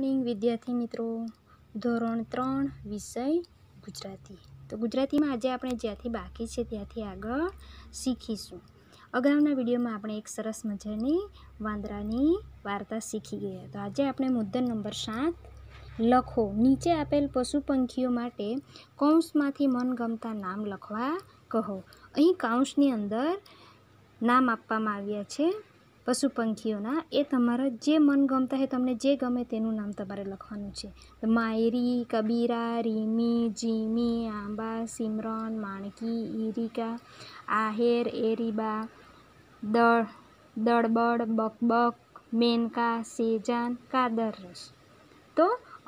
Morning વિદ્યાર્થી મિત્રો ધોરણ ત્રણ વિષય ગુજરાતી તો ગુજરાતીમાં આજે આપણે જ્યાંથી બાકી છે ત્યાંથી આગળ શીખીશું અગાઉના વિડીયોમાં આપણે એક સરસ મજાની વાંદરાની વાર્તા શીખી ગયા તો આજે આપણે મુદ્દા નંબર સાત લખો નીચે આપેલ પશુ પંખીઓ માટે કૌંસમાંથી મનગમતા નામ લખવા કહો અહીં કાઉન્સની અંદર નામ આપવામાં આવ્યા છે પશુ પંખીઓના એ તમારા જે મનગમતા હોય તમને જે ગમે તેનું નામ તમારે લખવાનું છે માયરી કબીરા રીમી જીમી આંબા સિમરન માણકી ઈરિકા આહેર એરીબા દળ દળબડ બકબક મેનકા સેજાન કાદરસ તો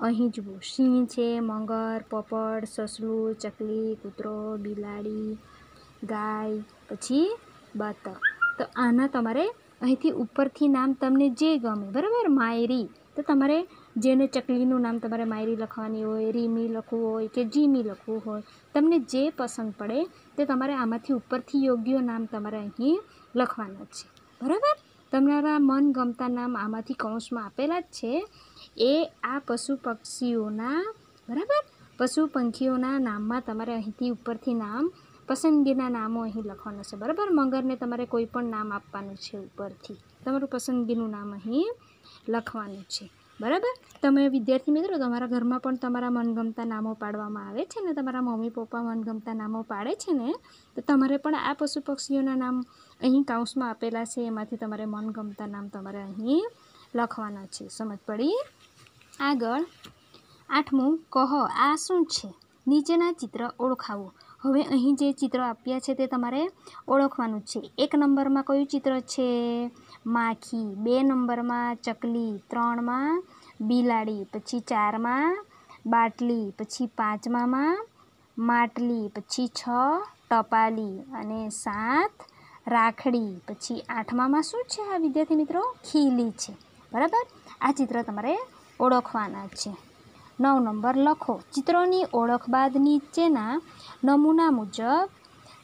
અહીં જુઓ સિંહ છે મગર પોપટ સસલું ચકલી કૂતરો બિલાડી ગાય પછી બતક તો આના તમારે અહીંથી ઉપરથી નામ તમને જે ગમે બરાબર માયરી તો તમારે જેને ચકલીનું નામ તમારે માયરી લખવાની હોય રીમી લખવું હોય કે જીમી લખવું હોય તમને જે પસંદ પડે તે તમારે આમાંથી ઉપરથી યોગ્ય નામ તમારે અહીં લખવાના છે બરાબર તમારા મનગમતા નામ આમાંથી કૌંસમાં આપેલા જ છે એ આ પશુ પક્ષીઓના બરાબર પશુ પંખીઓના નામમાં તમારે અહીંથી ઉપરથી નામ પસંદગીના નામો અહીં લખવાના છે બરાબર મગરને તમારે કોઈ પણ નામ આપવાનું છે ઉપરથી તમારું પસંદગીનું નામ અહીં લખવાનું છે બરાબર તમે વિદ્યાર્થી મિત્રો તમારા ઘરમાં પણ તમારા મનગમતા નામો પાડવામાં આવે છે ને તમારા મમ્મી પપ્પા મનગમતા નામો પાડે છે ને તો તમારે પણ આ પશુ પક્ષીઓના નામ અહીં કાઉન્સમાં આપેલા છે એમાંથી તમારે મનગમતા નામ તમારે અહીં લખવાના છે સમજ પડી આગળ આઠમું કહો આ શું છે નીચેના ચિત્ર ઓળખાવો હવે અહીં જે ચિત્ર આપ્યા છે તે તમારે ઓળખવાનું છે એક નંબરમાં કયું ચિત્ર છે માખી બે નંબરમાં ચકલી ત્રણમાં બિલાડી પછી ચારમાં બાટલી પછી પાંચમામાં માટલી પછી છ ટપાલી અને સાત રાખડી પછી આઠમામાં શું છે આ વિદ્યાર્થી મિત્રો ખીલી છે બરાબર આ ચિત્ર તમારે ઓળખવાના છે નવ નંબર લખો ચિત્રોની ઓળખ બાદ નીચેના નમૂના મુજબ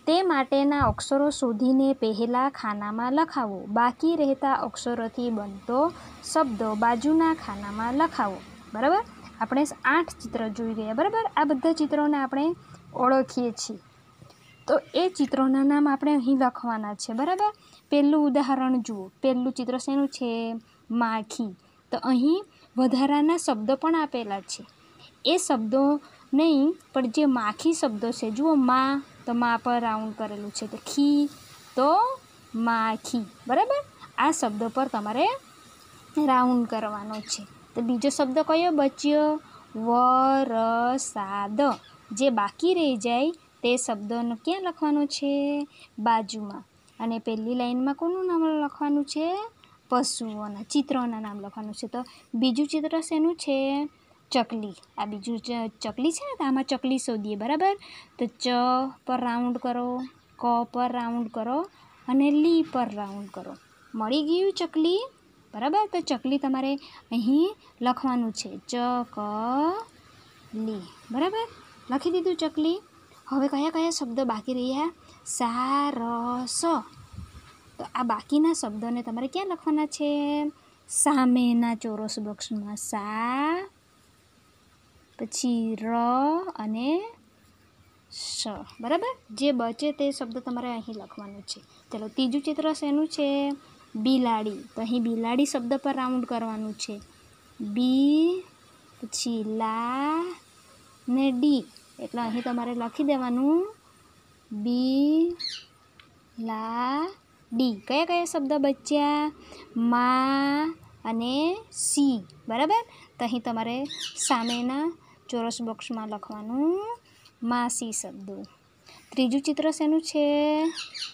તે માટેના અક્ષરો શોધીને પહેલાં ખાનામાં લખાવો બાકી રહેતા અક્ષરોથી બનતો શબ્દો બાજુના ખાનામાં લખાવો બરાબર આપણે આઠ ચિત્ર જોઈ ગયા બરાબર આ બધા ચિત્રોને આપણે ઓળખીએ છીએ તો એ ચિત્રોના નામ આપણે અહીં લખવાના છે બરાબર પહેલું ઉદાહરણ જુઓ પહેલું ચિત્ર શેનું છે માખી તો અહીં વધારાના શબ્દો પણ આપેલા છે એ શબ્દો નહીં પણ જે માખી શબ્દો છે જુઓ મા તો મા પર રાઉન્ડ કરેલું છે તો ખી તો માખી બરાબર આ શબ્દો પર તમારે રાઉન્ડ કરવાનો છે તો બીજો શબ્દ કયો બચ્યો વરસાદ જે બાકી રહી જાય તે શબ્દોનો ક્યાં લખવાનો છે બાજુમાં અને પહેલી લાઈનમાં કોનું નામ લખવાનું છે પશુઓના ચિત્રોના નામ લખવાનું છે તો બીજું ચિત્ર શેનું છે ચકલી આ બીજું ચકલી છે ને તો આમાં ચકલી શોધીએ બરાબર તો ચ પર રાઉન્ડ કરો ક પર રાઉન્ડ કરો અને લી પર રાઉન્ડ કરો મળી ગયું ચકલી બરાબર તો ચકલી તમારે અહીં લખવાનું છે ચ ક લી બરાબર લખી દીધું ચકલી હવે કયા કયા શબ્દો બાકી રહ્યા સારસ તો આ બાકીના શબ્દોને તમારે ક્યાં લખવાના છે સામેના ચોરસ બોક્સમાં સા પછી ર અને સ બરાબર જે બચે તે શબ્દ તમારે અહીં લખવાનો છે ચાલો ત્રીજું ચિત્ર શેનું છે બિલાડી તો અહીં બિલાડી શબ્દ પર રાઉન્ડ કરવાનું છે બી પછી લા ને ડી એટલે અહીં તમારે લખી દેવાનું બી લા ડી કયા કયા શબ્દ બચ્યા મા અને સી બરાબર તો અહીં તમારે સામેના ચોરસ બોક્સમાં લખવાનું મા સી શબ્દો ત્રીજું ચિત્ર શેનું છે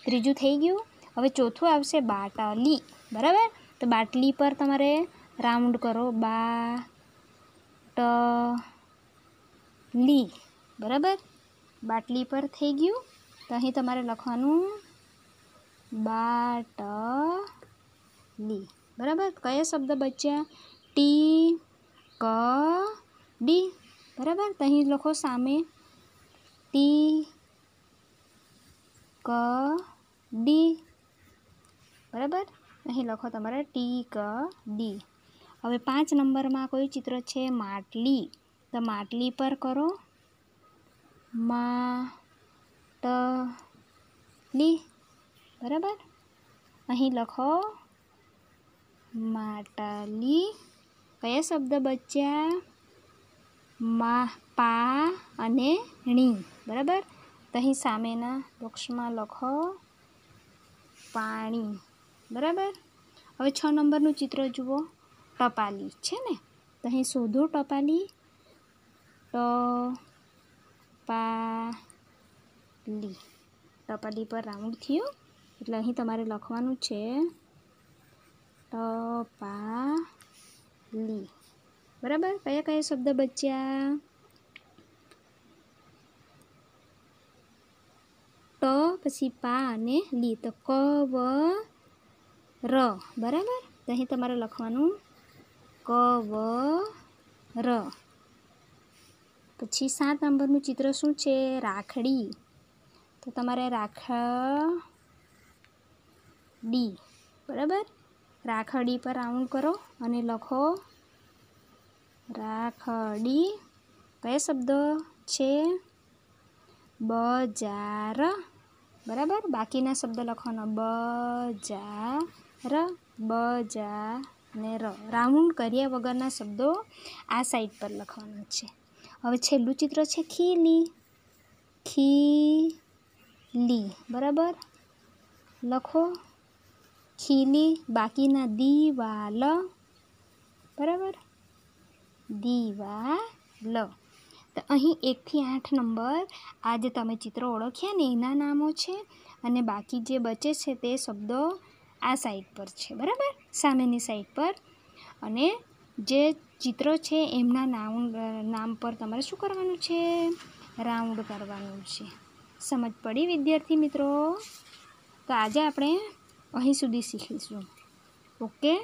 ત્રીજું થઈ ગયું હવે ચોથું આવશે બાટલી બરાબર તો બાટલી પર તમારે રાઉન્ડ કરો બા ટ લી બરાબર બાટલી પર થઈ ગયું તો અહીં તમારે લખવાનું બાટલી બરાબર કયા શબ્દ બચ્યા ટી ક ડી બરાબર તહી લખો સામે ટી ક ડી બરાબર અહીં લખો તમારે ટી ક ડી હવે પાંચ નંબરમાં કયું ચિત્ર છે માટલી તો માટલી પર કરો મા ટ લી બરાબર અહીં લખો માટલી કયા શબ્દ બચ્યા મા પા અને ણી બરાબર તો અહીં સામેના બોક્સમાં લખો પાણી બરાબર હવે છ નંબરનું ચિત્ર જુઓ ટપાલી છે ને તો અહીં શોધો ટપાલી ટ પા લી ટપાલી પર રાઉન્ડ થયું એટલે અહીં તમારે લખવાનું છે ટપાલી બરાબર કયા કયા શબ્દ બચ્યા ટ પછી પા અને લી તો ક વ ર બરાબર અહીં તમારે લખવાનું ક વ ર પછી સાત નંબરનું ચિત્ર શું છે રાખડી તો તમારે રાખ ડી બરાબર રાખડી પર રાઉન્ડ કરો અને લખો રાખડી કયો શબ્દ છે બજાર બરાબર બાકીના શબ્દ લખવાનો બજાર બજા અને ર રાઉન્ડ કર્યા વગરના શબ્દો આ સાઈડ પર લખવાનો છે હવે છેલ્લું ચિત્ર છે ખીલી લી બરાબર લખો ખીલી બાકીના દિવાલ બરાબર દીવા લ તો અહીં એકથી આઠ નંબર આ જે તમે ચિત્રો ઓળખ્યા ને એના નામો છે અને બાકી જે બચે છે તે શબ્દો આ સાઈડ પર છે બરાબર સામેની સાઈડ પર અને જે ચિત્રો છે એમના નામ નામ પર તમારે શું કરવાનું છે રાઉન્ડ કરવાનું છે સમજ પડી વિદ્યાર્થી મિત્રો તો આજે આપણે Ahí se dice Jesús. ¿Por qué?